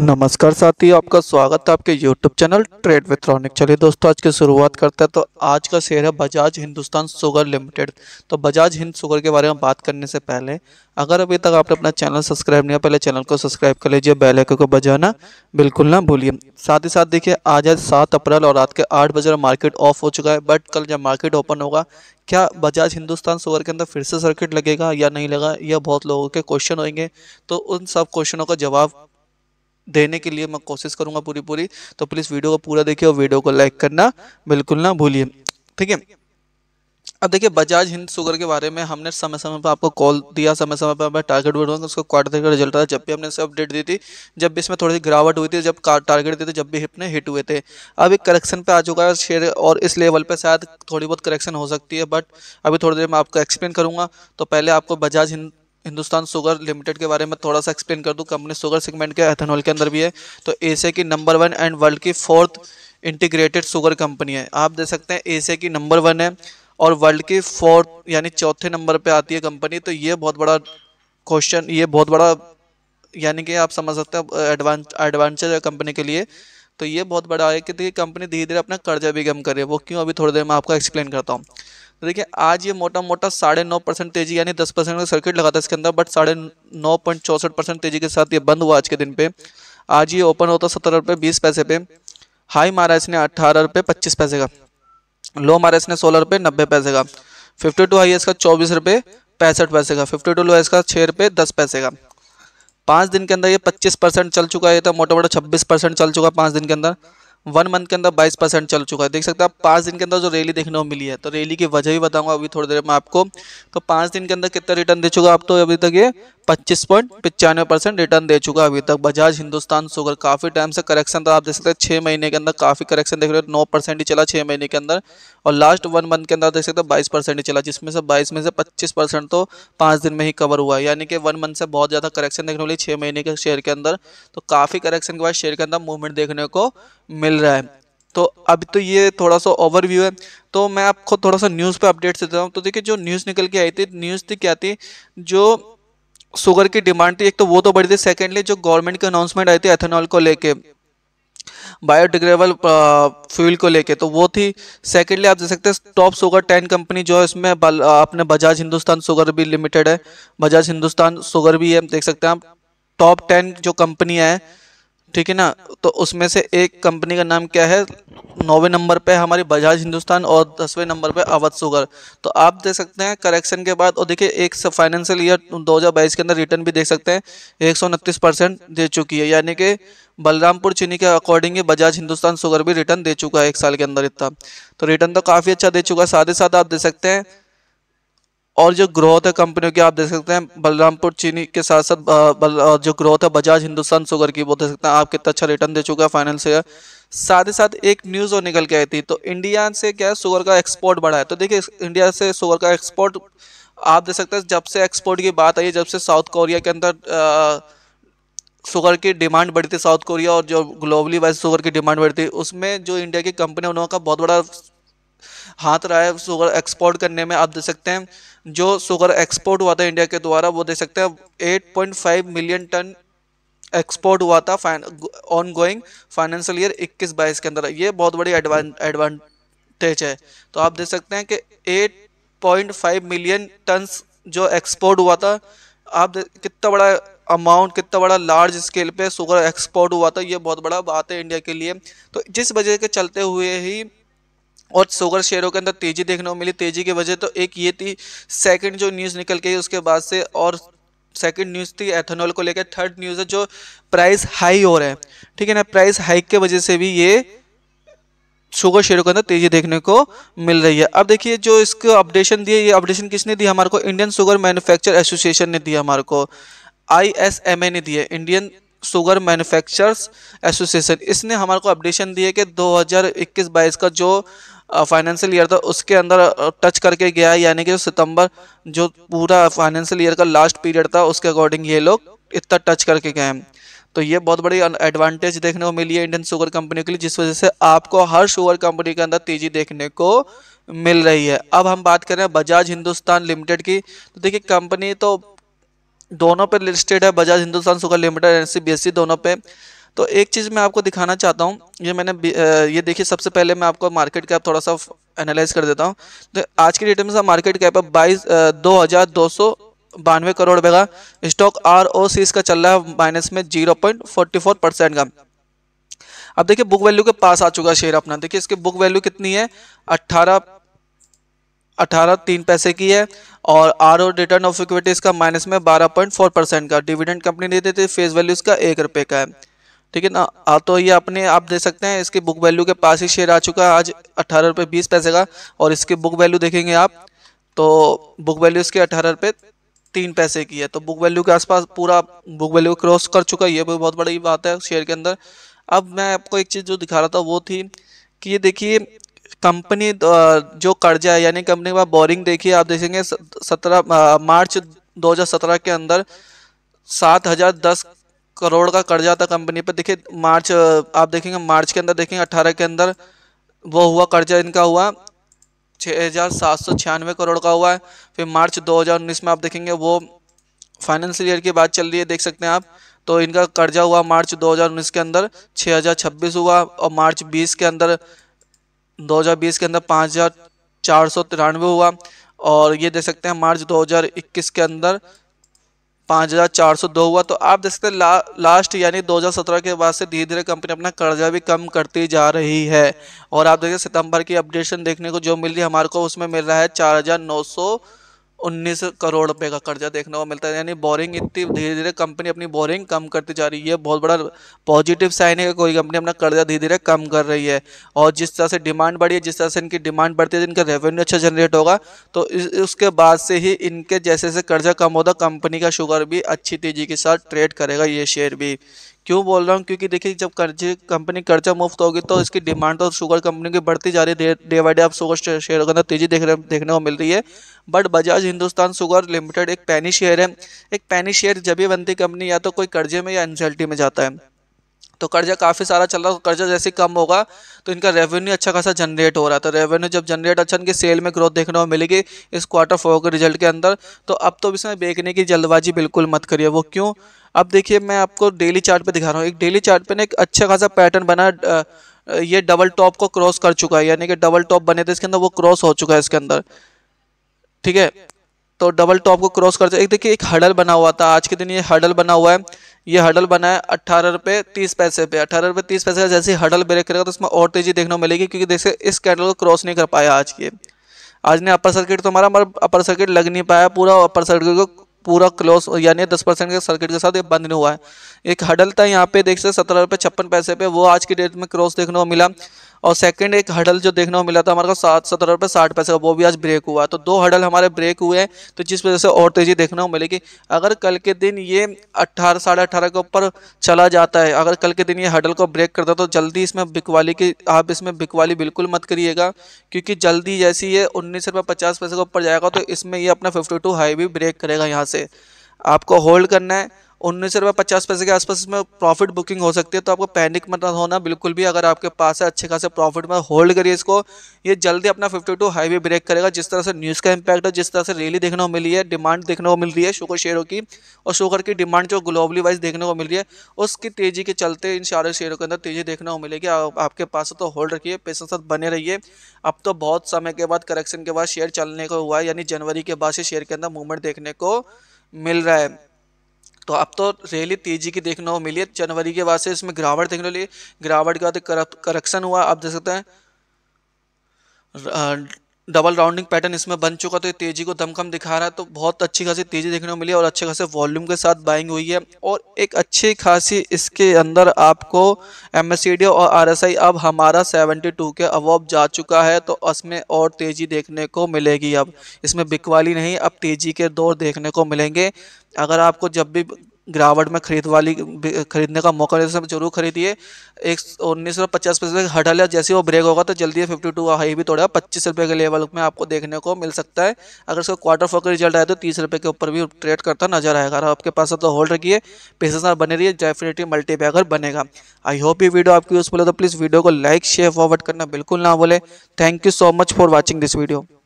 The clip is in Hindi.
नमस्कार साथी आपका स्वागत है आपके YouTube channel trade with Ronik चलिए दोस्तों आज की शुरुआत करते हैं तो आज का शेयर है बजाज हिंदुस्तान सुगर लिमिटेड तो बजाज हिंद सुगर के बारे में बात करने से पहले अगर अभी तक आपने अपना चैनल सब्सक्राइब नहीं किया पहले चैनल को सब्सक्राइब कर लीजिए बेल आइकन को बजाना बिल्कुल ना भूलिए साथ ही साथ देखिए आज आज सात अप्रैल और रात के आठ बजे मार्केट ऑफ हो चुका है बट कल जब मार्केट ओपन होगा क्या बजाज हिंदुस्तान सुगर के अंदर फिर से सर्किट लगेगा या नहीं लगा यह बहुत लोगों के क्वेश्चन होंगे तो उन सब क्वेश्चनों का जवाब देने के लिए मैं कोशिश करूँगा पूरी पूरी तो प्लीज़ वीडियो को पूरा देखिए और वीडियो को लाइक करना बिल्कुल ना भूलिए ठीक है अब देखिए बजाज हिंद शुगर के बारे में हमने समय समय पर आपको कॉल दिया समय समय पर हमें टारगेट बढ़ा उसका क्वार्टर का रिजल्ट था जब भी हमने इसे अपडेट दी थी जब भी इसमें थोड़ी सी गिरावट हुई थी जब टारगेट दिए थे जब भी हिपने हिट हुए थे अब एक करेक्शन पे आ चुका है शेयर और इस लेवल पर शायद थोड़ी बहुत करेक्शन हो सकती है बट अभी थोड़ी देर में आपको एक्सप्लेन करूँगा तो पहले आपको बजाज हिंद हिंदुस्तान सुगर लिमिटेड के बारे में थोड़ा सा एक्सप्लेन कर दूँ कंपनी सुगर सेगमेंट के एथेनॉल के अंदर भी है तो एशिया की नंबर वन एंड वर्ल्ड की फोर्थ इंटीग्रेटेड सुगर कंपनी है आप देख सकते हैं एशिया की नंबर वन है और वर्ल्ड की फोर्थ यानी चौथे नंबर पर आती है कंपनी तो ये बहुत बड़ा क्वेश्चन ये बहुत बड़ा यानी कि आप समझ सकते हैं एडवांस एडवांटेज है कंपनी के लिए तो ये बहुत बड़ा है कि कंपनी धीरे धीरे अपना कर्जा भी कम करे वो क्यों अभी थोड़ी देर में आपको एक्सप्लेन करता हूँ तो देखिए आज ये मोटा मोटा साढ़े नौ परसेंट तेजी यानी दस परसेंट का सर्किट लगा था इसके अंदर बट साढ़े नौ पॉइंट चौसठ परसेंट तेजी के साथ ये बंद हुआ आज के दिन पे आज ये ओपन होता सत्रह रुपये बीस पैसे पे हाई मारा इसने अठारह रुपये पच्चीस पैसे का लो मारा इसने सोलह रुपये नब्बे पैसे का फिफ्टी टू हाई इसका चौबीस रुपये पैंसठ पैसे का फिफ्टी टू लो है इसका छः रुपये दस पैसे का पाँच दिन के अंदर ये पच्चीस परसेंट चल चुका है ये तो मोटा मोटा छब्बीस परसेंट चल चुका है पाँच दिन के अंदर वन मंथ के अंदर 22 परसेंट चल चुका है देख सकते हैं आप पाँच दिन के अंदर जो रैली देखने को मिली है तो रैली की वजह भी बताऊंगा अभी थोड़ी देर में आपको तो पाँच दिन के अंदर कितना रिटर्न दे चुका आप तो अभी तक ये पच्चीस पॉइंट पचानवे परसेंट रिटर्न दे चुका अभी तक बजाज हिंदुस्तान सुगर काफ़ी टाइम से करेक्शन था आप देख सकते हैं छः महीने के अंदर काफ़ी करेक्शन देख रहे हो नौ परसेंट ही चला छः महीने के अंदर और लास्ट वन मंथ के अंदर देख सकते हैं बाईस परसेंट ही चला जिसमें से बाईस में से पच्चीस परसेंट तो पाँच दिन में ही कवर हुआ है यानी कि वन मंथ से बहुत ज़्यादा करेक्शन देखने वाली छः महीने के शेयर के अंदर तो काफ़ी करेक्शन के बाद शेयर के अंदर मूवमेंट देखने को मिल रहा है तो अब तो ये थोड़ा सा ओवरव्यू है तो मैं आपको थोड़ा सा न्यूज़ पे अपडेट्स देता हूँ तो देखिए जो न्यूज़ निकल के आई थी न्यूज़ थी क्या थी जो शुगर की डिमांड थी एक तो वो तो बढ़ी थी सेकेंडली जो गवर्नमेंट की अनाउंसमेंट आई थी एथेनॉल को लेके बायोडिग्रेबल फ्यूल को लेके तो वो थी सेकेंडली आप देख सकते हैं टॉप शुगर टेन कंपनी जो है इसमें अपने बजाज हिंदुस्तान शुगर भी लिमिटेड है बजाज हिंदुस्तान शुगर भी है देख सकते हैं आप टॉप टेन जो कंपनियाँ हैं ठीक है ना तो उसमें से एक कंपनी का नाम क्या है नौवे नंबर पे हमारी बजाज हिंदुस्तान और दसवें नंबर पे अवध सुगर तो आप देख सकते हैं करेक्शन के बाद और देखिए एक फाइनेंशियल ईयर 2022 के अंदर रिटर्न भी देख सकते हैं एक परसेंट दे चुकी है यानी कि बलरामपुर चीनी के अकॉर्डिंग ही बजाज हिंदुस्तान सुगर भी रिटर्न दे चुका है एक साल के अंदर इतना तो रिटर्न तो काफ़ी अच्छा दे चुका है साथ ही साथ आप देख सकते हैं और जो ग्रोथ है कंपनियों की आप देख सकते हैं बलरामपुर चीनी के साथ साथ जो ग्रोथ है बजाज हिंदुस्तान सुगर की वो देख सकते हैं आप कितना अच्छा रिटर्न दे चुका है फाइनल से साथ ही साथ एक न्यूज़ और निकल के आई थी तो इंडिया से क्या है शुगर का एक्सपोर्ट बढ़ा है तो देखिए इंडिया से शुगर का एक्सपोर्ट आप देख सकते हैं जब से एक्सपोर्ट की बात आई है जब से साउथ कोरिया के अंदर शुगर की डिमांड बढ़ी थी साउथ कोरिया और जो ग्लोबली वाइज शुगर की डिमांड बढ़ी थी उसमें जो इंडिया की कंपनी उन उनका का बहुत बड़ा हाथ रहा है शुगर एक्सपोर्ट करने में आप देख सकते हैं जो शुगर एक्सपोर्ट हुआ था इंडिया के द्वारा वो दे सकते हैं 8.5 मिलियन टन एक्सपोर्ट हुआ था ऑन गोइंग फाइनेंशियल ईयर इक्कीस बाईस के अंदर ये बहुत बड़ी एडवांटेज है तो आप देख सकते हैं कि 8.5 मिलियन टन्स जो एक्सपोर्ट हुआ था आप कितना बड़ा अमाउंट कितना बड़ा लार्ज स्केल पे शुगर एक्सपोर्ट हुआ था ये बहुत बड़ा बात है इंडिया के लिए तो जिस वजह के चलते हुए ही और सोगर शेयरों के अंदर तेजी देखने को मिली तेजी की वजह तो एक ये थी सेकंड जो न्यूज़ निकल गई उसके बाद से और सेकंड न्यूज़ थी एथेनॉल को लेकर थर्ड न्यूज़ है जो प्राइस हाई हो रहा है ठीक है ना प्राइस हाइक के वजह से भी ये शुगर शेयरों के अंदर तेजी देखने को मिल रही है अब देखिए जो इसको अपडेशन दिए ये अपडेशन किसने दिया हमारे को इंडियन शुगर मैन्युफैक्चर एसोसिएशन ने दिया हमारे को आई ने दिया इंडियन शुगर मैन्युफैक्चरर्स एसोसिएशन इसने हमारे को अपडेशन दिए कि 2021-22 का जो फाइनेंशियल ईयर था उसके अंदर टच करके गया है यानी कि सितंबर जो पूरा फाइनेंशियल ईयर का लास्ट पीरियड था उसके अकॉर्डिंग ये लोग इतना टच करके गए हैं तो ये बहुत बड़ी एडवांटेज देखने को मिली है इंडियन शुगर कंपनी के लिए जिस वजह से आपको हर शुगर कंपनी के अंदर तेजी देखने को मिल रही है अब हम बात कर रहे हैं बजाज हिंदुस्तान लिमिटेड की तो देखिए कंपनी तो दोनों पे लिस्टेड है बजाज हिंदुस्तान शुगर लिमिटेड एन दोनों पे तो एक चीज़ मैं आपको दिखाना चाहता हूँ ये मैंने ये देखिए सबसे पहले मैं आपको मार्केट कैप थोड़ा सा एनालाइज कर देता हूँ तो आज की डेट में मार्केट कैप है बाईस दो हज़ार दो सौ बानवे करोड़ रुपये का स्टॉक आर ओ सी इसका चल रहा है माइनस में zero point forty four percent का अब देखिए बुक वैल्यू के पास आ चुका शेयर अपना देखिए इसकी बुक वैल्यू कितनी है अट्ठारह अठारह तीन पैसे की है और R O return of equity इसका माइनस में बारह पॉइंट फोर परसेंट का डिविडेंड कंपनी देती थी फेस वैल्यू इसका एक रुपये का है ठीक है ना हाँ, तो ये अपने आप दे सकते हैं इसके बुक वैल्यू के पास ही शेयर आ चुका है आज अट्ठारह रुपये बीस पैसे का और इसकी बुक वैल्यू देखेंगे आप तो बुक वैल्यू इसके अठारह रुपये तीन पैसे की है तो बुक वैल्यू के आसपास पूरा बुक वैल्यू क्रॉस कर चुका है ये भी बहुत बड़ी बात है शेयर के अंदर अब मैं आपको एक चीज़ जो दिखा रहा था वो थी कि ये देखिए कंपनी जो कर्जा है यानी कंपनी के पास बोरिंग देखिए आप देखेंगे सत्रह मार्च 2017 के अंदर सात हजार दस करोड़ का कर्जा था कंपनी पर देखिए मार्च आप देखेंगे मार्च के अंदर देखेंगे अट्ठारह के अंदर वो हुआ कर्जा इनका हुआ छः हज़ार सात सौ छियानवे करोड़ का हुआ है फिर मार्च 2019 में आप देखेंगे वो फाइनेंशियल ईयर की बात चल रही है देख सकते हैं आप तो इनका कर्जा हुआ मार्च 2019 के अंदर 6026 हुआ और मार्च 20 के अंदर 2020 के अंदर पाँच हज़ार चार सौ तिरानवे हुआ और ये देख सकते हैं मार्च 2021 के अंदर 5402 हुआ तो आप देख सकते हैं ला, लास्ट यानी 2017 के बाद से धीरे धीरे कंपनी अपना कर्जा भी कम करती जा रही है और आप देखिए सितंबर की अपडेशन देखने को जो मिल रही है हमारे को उसमें मिल रहा है चार हज़ार नौ सौ उन्नीस करोड़ रुपए का कर्जा देखने को मिलता है यानी बोरिंग इतनी धीरे धीरे कंपनी अपनी बोरिंग कम करती जा रही है बहुत बड़ा पॉजिटिव साइन है कि कोई कंपनी अपना कर्जा धीरे धीरे कम कर रही है और जिस तरह से डिमांड बढ़ी है जिस तरह से इनकी डिमांड बढ़ती है इनका रेवेन्यू अच्छा जनरेट होगा तो उसके बाद से ही इनके जैसे जैसे कर्जा कम होगा कंपनी का शुगर भी अच्छी तेजी के साथ ट्रेड करेगा ये शेयर भी क्यों बोल रहा हूँ क्योंकि देखिए जब कर्जे कंपनी कर्जा मुफ्त होगी तो इसकी डिमांड तो शुगर कंपनी की बढ़ती जा रही है डे बाई डे आप शुगर शेयर के अंदर तेजी देख देखने को मिल रही है but Bajaj Hindustan sugar limited एक पैनी शेयर है एक पैनी शेयर जब भी बनती कंपनी या तो कोई कर्जे में या एनजल्टी में जाता है तो कर्जा काफ़ी सारा चल रहा है कर्जा जैसे कम होगा तो इनका रेवेन्यू अच्छा खासा जनरेट हो रहा है तो रेवेन्यू जब जनरेट अच्छा इनके सेल में ग्रोथ देखने को मिलेगी इस क्वार्टर फोर के रिजल्ट के अंदर तो अब तो इसमें बेचने की जल्दबाजी बिल्कुल मत करिए वो क्यों अब देखिए मैं आपको डेली चार्ट पे दिखा रहा हूँ एक डेली चार्ट पे ना एक अच्छा खासा पैटर्न बना ये डबल टॉप को क्रॉस कर चुका है यानी कि डबल टॉप बने थे तो इसके अंदर वो क्रॉस हो चुका है इसके अंदर ठीक है तो डबल टॉप को क्रॉस करते एक देखिए एक हडल बना हुआ था आज के दिन ये हडल बना हुआ है ये हडल बना है अट्ठारह रुपये तीस पैसे पे अट्ठारह रुपये तीस पैसे का जैसे हडल ब्रेक करेगा तो उसमें और तेज़ी देखने को मिलेगी क्योंकि देखिए इस कैंडल को क्रॉस नहीं कर पाया आज के आज ने अपर सर्किट तो हमारा अपर सर्किट लग नहीं पाया पूरा अपर सर्किट को पूरा क्लोज यानी दस परसेंट के सर्किट के साथ ये बंद नहीं हुआ है एक हडल था यहाँ पे देख सकते सत्रह रुपये छप्पन पैसे पे वो आज की डेट में क्रॉस देखने को मिला और सेकंड एक हडल जो देखने को मिला था हमारे को सात सत्रह रुपये साठ पैसे का वो भी आज ब्रेक हुआ तो दो हडल हमारे ब्रेक हुए हैं तो जिस वजह से और तेज़ी देखने को मिलेगी अगर कल के दिन ये अट्ठारह साढ़े अट्ठारह के ऊपर चला जाता है अगर कल के दिन ये हडल को ब्रेक करता तो जल्दी इसमें बिकवाली की आप इसमें बिकवाली बिल्कुल मत करिएगा क्योंकि जल्दी जैसी ये उन्नीस रुपये पचास पैसे के ऊपर जाएगा तो इसमें ये अपना फिफ्टी टू हाई भी ब्रेक करेगा यहाँ से आपको होल्ड करना है उन्नीस रुपये पचास पैसे के आसपास इसमें प्रॉफिट बुकिंग हो सकती है तो आपको पैनिक मत होना बिल्कुल भी अगर आपके पास है अच्छे खासे प्रॉफिट में होल्ड करिए इसको ये जल्दी अपना फिफ्टी टू हाई भी ब्रेक करेगा जिस तरह से न्यूज़ का इंपैक्ट है जिस तरह से रैली देखने को मिली है डिमांड देखने को मिल रही है शुगर शेयरों की और शुगर की डिमांड जो ग्लोबली वाइज देखने को मिल रही है उसकी तेज़ी के चलते इन सारे शेयरों के अंदर तेज़ी देखने को मिलेगी आपके पास तो होल्ड रखिए पैसे साथ बने रहिए अब तो बहुत समय के बाद करेक्शन के बाद शेयर चलने को हुआ है यानी जनवरी के बाद से शेयर के अंदर मूवमेंट देखने को मिल रहा है तो अब तो रैली तेजी की देखने को मिली है जनवरी के बाद से इसमें गिरावट देखने मिली गिरावट के बाद करप्शन हुआ आप देख सकते हैं डबल राउंडिंग पैटर्न इसमें बन चुका तो ये तेजी को दमकम दिखा रहा है तो बहुत अच्छी खासी तेजी देखने को मिली और अच्छे खासे वॉल्यूम के साथ बाइंग हुई है और एक अच्छी खासी इसके अंदर आपको एम और आर अब हमारा 72 के अवॉब जा चुका है तो इसमें और तेजी देखने को मिलेगी अब इसमें बिकवाली नहीं अब तेजी के दौर देखने को मिलेंगे अगर आपको जब भी गिरावट में खरीद वाली खरीदने का मौका सब जरूर खरीदिए एक उन्नीस सौ पचास पैसे हटा लिया जैसे वो ब्रेक होगा तो जल्दी फिफ्टी टू हाई भी तोड़ेगा पच्चीस रुपये के लेवल में आपको देखने को मिल सकता है अगर इसका क्वार्टर फोर का रिजल्ट आया तो तीस रुपये के ऊपर भी ट्रेड करता नजर आएगा अगर आपके पास तो होल्ड रखिए पैसे साथ बने है डेफिनेटली मल्टी बनेगा आई होप ये वीडियो आपकी यूजफुल है तो प्लीज़ वीडियो को लाइक शेयर फॉरवर्ड करना बिल्कुल ना बोले thank you so much for watching this video